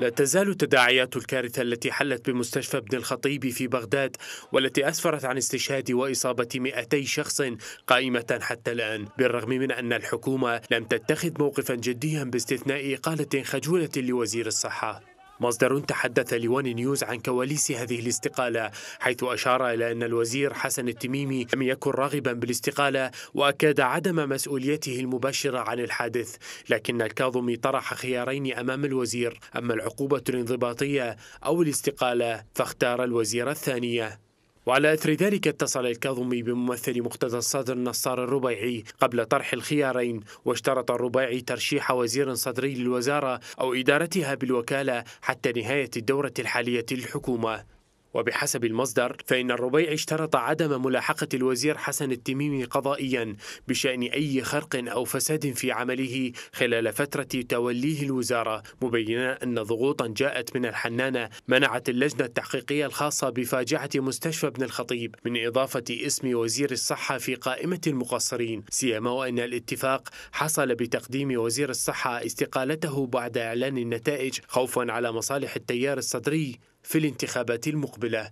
لا تزال تداعيات الكارثة التي حلت بمستشفى ابن الخطيب في بغداد والتي أسفرت عن استشهاد وإصابة 200 شخص قائمة حتى الآن بالرغم من أن الحكومة لم تتخذ موقفا جديا باستثناء إقالة خجولة لوزير الصحة مصدر تحدث لوان نيوز عن كواليس هذه الاستقالة حيث أشار إلى أن الوزير حسن التميمي لم يكن راغبا بالاستقالة وأكاد عدم مسؤوليته المباشرة عن الحادث لكن الكاظمي طرح خيارين أمام الوزير أما العقوبة الانضباطية أو الاستقالة فاختار الوزير الثانية وعلى أثر ذلك اتصل الكاظمي بممثل مقتدى الصدر نصار الربيعي قبل طرح الخيارين واشترط الربيعي ترشيح وزير صدري للوزارة أو إدارتها بالوكالة حتى نهاية الدورة الحالية للحكومة وبحسب المصدر فإن الربيع اشترط عدم ملاحقة الوزير حسن التميمي قضائيا بشأن أي خرق أو فساد في عمله خلال فترة توليه الوزارة مبينا أن ضغوطا جاءت من الحنانة منعت اللجنة التحقيقية الخاصة بفاجعة مستشفى ابن الخطيب من إضافة اسم وزير الصحة في قائمة المقصرين سيما وأن الاتفاق حصل بتقديم وزير الصحة استقالته بعد إعلان النتائج خوفا على مصالح التيار الصدري في الانتخابات المقبله